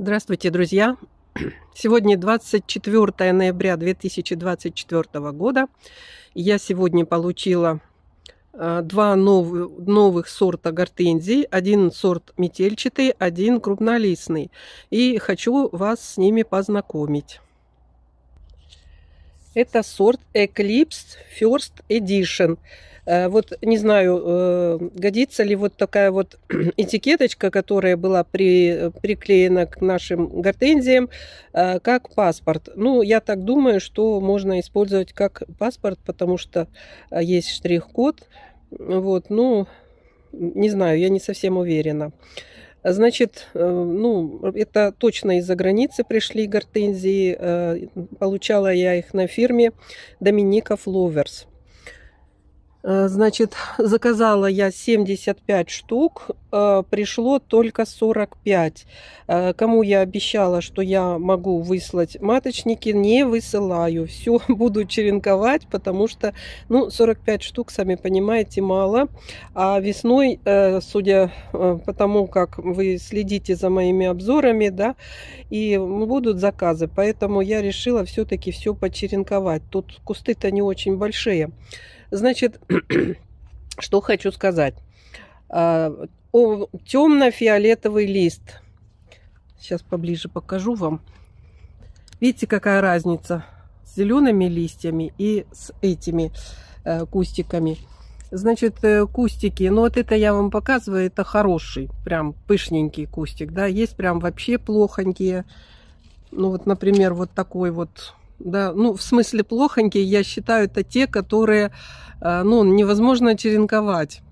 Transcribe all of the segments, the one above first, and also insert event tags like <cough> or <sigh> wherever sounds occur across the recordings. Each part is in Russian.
Здравствуйте, друзья! Сегодня 24 ноября 2024 года. Я сегодня получила э, два нов новых сорта гортензий. Один сорт метельчатый, один крупнолистный. И хочу вас с ними познакомить. Это сорт Eclipse First Edition. Э, вот не знаю, э, годится ли вот такая вот <clears throat> этикеточка, которая была при, приклеена к нашим гортензиям, э, как паспорт. Ну, я так думаю, что можно использовать как паспорт, потому что есть штрих-код. Вот, ну, не знаю, я не совсем уверена. Значит, ну, это точно из-за границы пришли гортензии. Получала я их на фирме Домиников Ловерс. Э, значит, заказала я 75 штук, э, пришло только 45. Э, кому я обещала, что я могу выслать маточники, не высылаю. Все <laughs> буду черенковать, потому что, ну, 45 штук, сами понимаете, мало. А весной, судя по тому, как вы следите за моими обзорами, да, и будут заказы. Поэтому я решила все-таки все почеренковать. Тут кусты-то не очень большие. Значит, <clears throat> что хочу сказать. А, Темно-фиолетовый лист. Сейчас поближе покажу вам. Видите, какая разница с зелеными листьями и с этими э, кустиками. Значит, э, кустики, ну вот это я вам показываю, это хороший, прям пышненький кустик, да, есть прям вообще плохонькие. Ну вот, например, вот такой вот да, ну, в смысле плохонькие, я считаю, это те, которые, э, ну, невозможно черенковать.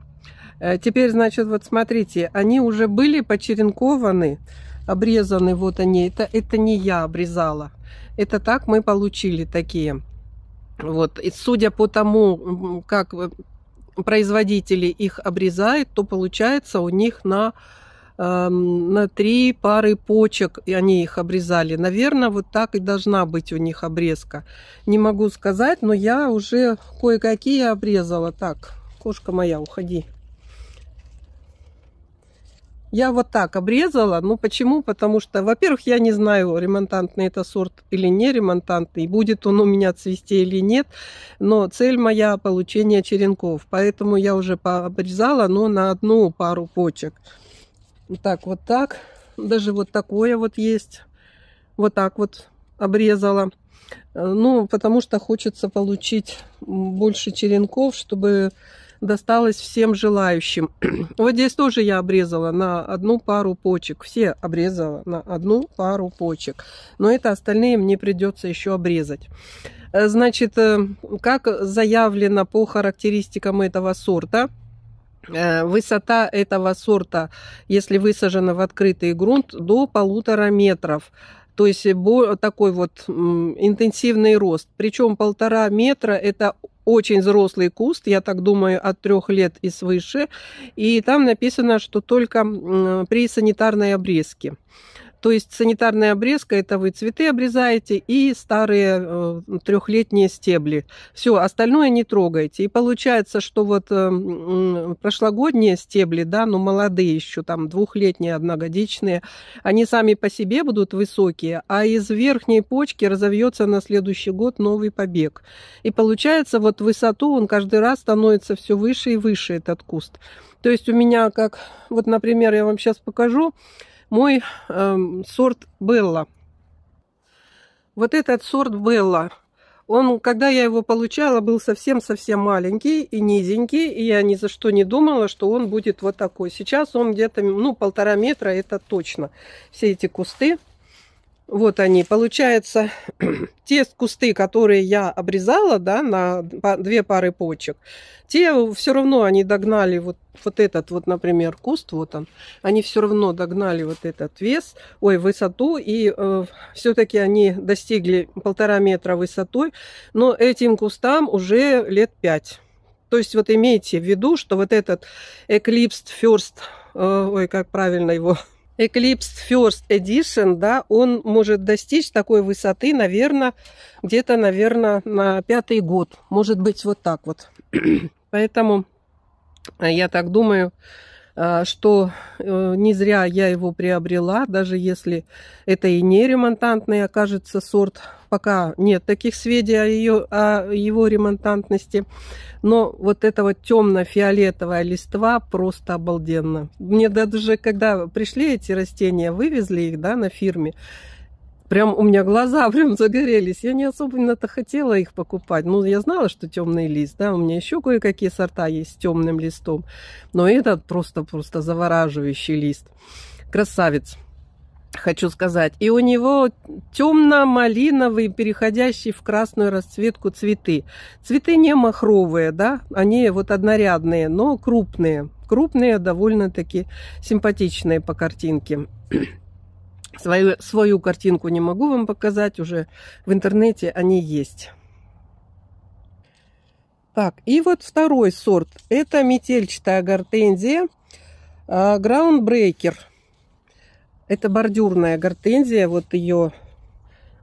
Э, теперь, значит, вот смотрите, они уже были почеренкованы, обрезаны, вот они. Это, это не я обрезала. Это так мы получили такие. Вот, и судя по тому, как э, производители их обрезают, то получается у них на Эм, на три пары почек, и они их обрезали. Наверное, вот так и должна быть у них обрезка. Не могу сказать, но я уже кое-какие обрезала. Так, кошка моя, уходи. Я вот так обрезала. Ну почему? Потому что, во-первых, я не знаю, ремонтантный это сорт или не ремонтантный, будет он у меня цвести или нет. Но цель моя получение черенков. Поэтому я уже обрезала, но на одну пару почек. Вот так, вот так. Даже вот такое вот есть. Вот так вот обрезала. Э, ну, потому что хочется получить больше черенков, чтобы досталось всем желающим. <clears throat> Вот здесь тоже я обрезала на одну пару почек. Все обрезала на одну пару почек. Но это остальные мне придется еще обрезать. Э, значит, э, как заявлено по характеристикам этого сорта – Э, высота этого сорта, если высажена в открытый грунт, до полутора метров. То есть э, такой вот интенсивный рост. Причем полтора метра – это очень взрослый куст, я так думаю, от трех лет и свыше. И там написано, что только при санитарной обрезке. То есть санитарная обрезка – это вы цветы обрезаете и старые э, трехлетние стебли. Все, остальное не трогайте. И получается, что вот э, прошлогодние стебли, да, но ну, молодые еще, там двухлетние, одногодичные, они сами по себе будут высокие, а из верхней почки разовьется на следующий год новый побег. И получается, вот высоту он каждый раз становится все выше и выше, этот куст. То есть у меня как, вот, например, я вам сейчас покажу, мой эм, сорт Белла. Вот этот сорт Белла, он, когда я его получала, был совсем-совсем маленький и низенький, и я ни за что не думала, что он будет вот такой. Сейчас он где-то, ну, полтора метра, это точно. Все эти кусты вот они, получается, <clears throat> те кусты, которые я обрезала, да, на две пары почек, те все равно они догнали вот, вот этот вот, например, куст, вот он, они все равно догнали вот этот вес, ой, высоту, и э, все-таки они достигли полтора метра высотой, но этим кустам уже лет пять. То есть вот имейте в виду, что вот этот Eclipse First, э, ой, как правильно его <laughs> Eclipse First Edition, да, он может достичь такой высоты, наверное, где-то, наверное, на пятый год. Может быть, вот так вот. <clears throat> Поэтому э, я так думаю, э, что э, не зря я его приобрела, даже если это и не ремонтантный окажется сорт пока нет таких сведений о, ее, о его ремонтантности. Но вот эта вот темно-фиолетовая листва просто обалденно. Мне даже, когда пришли эти растения, вывезли их да, на фирме, прям у меня глаза <laughs> прям загорелись. Я не особенно-то хотела их покупать. Ну, я знала, что темный лист, да, у меня еще кое-какие сорта есть с темным листом. Но этот просто-просто завораживающий лист. Красавец хочу сказать. И у него темно-малиновые, переходящие в красную расцветку цветы. Цветы не махровые, да, они вот однорядные, но крупные. Крупные, довольно-таки симпатичные по картинке. <clears throat> Свою, свою картинку не могу вам показать, уже в интернете они есть. Так, и вот второй сорт. Это метельчатая гортензия, граундбрейкер. Э, это бордюрная гортензия, вот ее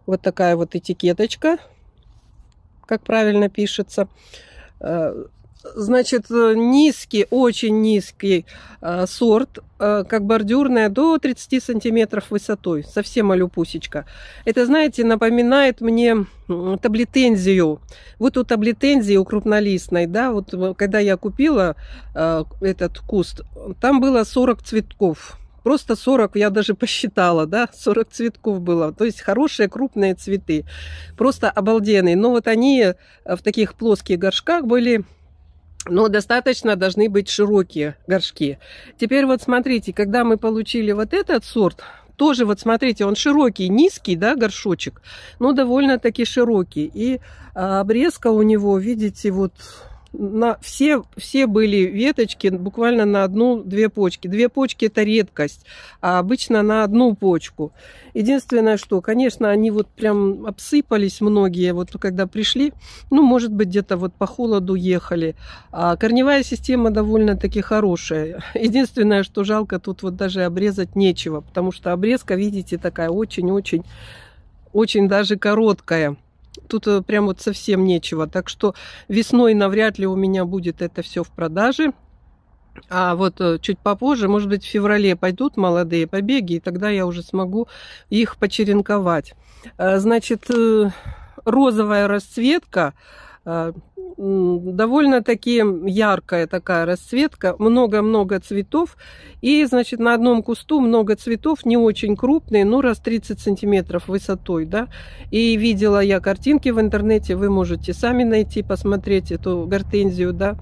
вот такая вот этикеточка, как правильно пишется. Э, значит, низкий, очень низкий э, сорт, э, как бордюрная, до 30 сантиметров высотой. Совсем алюпусечка. Это, знаете, напоминает мне таблетензию. Вот у таблетензии, у крупнолистной, да, вот когда я купила этот куст, там было 40 цветков Просто 40, я даже посчитала, да, 40 цветков было. То есть хорошие крупные цветы. Просто обалденные. Но вот они э, в таких плоских горшках были но достаточно должны быть широкие горшки. Теперь вот смотрите, когда мы получили вот этот сорт, тоже вот смотрите, он широкий, низкий, да, горшочек, но довольно-таки широкий. И а, обрезка у него, видите, вот на все, все были веточки буквально на одну-две почки. Две почки – это редкость, а обычно на одну почку. Единственное, что, конечно, они вот прям обсыпались многие, вот когда пришли, ну, может быть, где-то вот по холоду ехали. А корневая система довольно-таки хорошая. Единственное, что жалко, тут вот даже обрезать нечего, потому что обрезка, видите, такая очень-очень, очень даже короткая. Тут э, прям вот совсем нечего. Так что весной навряд ли у меня будет это все в продаже. А вот э, чуть попозже, может быть, в феврале пойдут молодые побеги, и тогда я уже смогу их почеренковать. Э, значит, розовая расцветка довольно-таки яркая такая расцветка, много-много цветов. И, значит, на одном кусту много цветов, не очень крупные, ну, раз 30 сантиметров высотой, да. И видела я картинки в интернете, вы можете сами найти, посмотреть эту гортензию, да.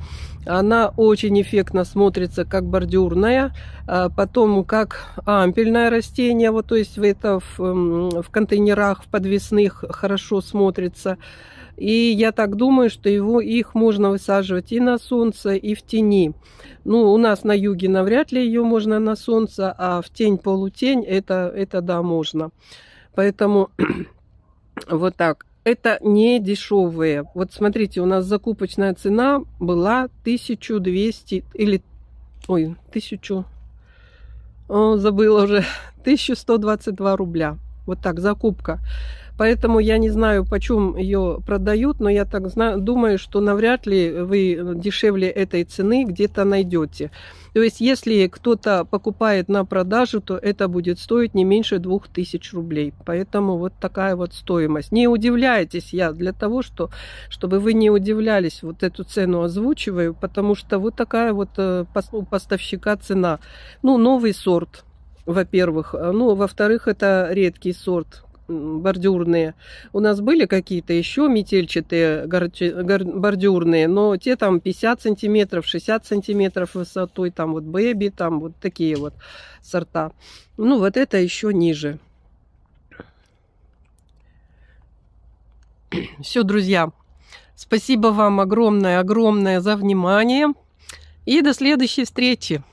Она очень эффектно смотрится как бордюрная, а потом как ампельное растение, вот то есть это в, эм, в контейнерах, в подвесных хорошо смотрится. И я так думаю, что его, их можно высаживать и на солнце, и в тени. Ну, у нас на юге навряд ли ее можно на солнце, а в тень-полутень это, это да, можно. Поэтому <clears throat> вот так это не дешевые. Вот смотрите, у нас закупочная цена была 1200 или... Ой, 1000... О, э, забыла уже. 1122 <laughs> рубля. Вот так, закупка. Поэтому я не знаю, почем ее продают, но я так знаю, думаю, что навряд ли вы дешевле этой цены где-то найдете. То есть, если кто-то покупает на продажу, то это будет стоить не меньше 2000 рублей. Поэтому вот такая вот стоимость. Не удивляйтесь я для того, что, чтобы вы не удивлялись, вот эту цену озвучиваю, потому что вот такая вот э, у поставщика цена. Ну, новый сорт, во-первых. А, ну, во-вторых, это редкий сорт бордюрные. У нас были какие-то еще метельчатые бордюрные, но те там 50 сантиметров, 60 сантиметров высотой, там вот бэби, там вот такие вот сорта. Ну, вот это еще ниже. <clears throat> Все, друзья, спасибо вам огромное-огромное за внимание. И до следующей встречи.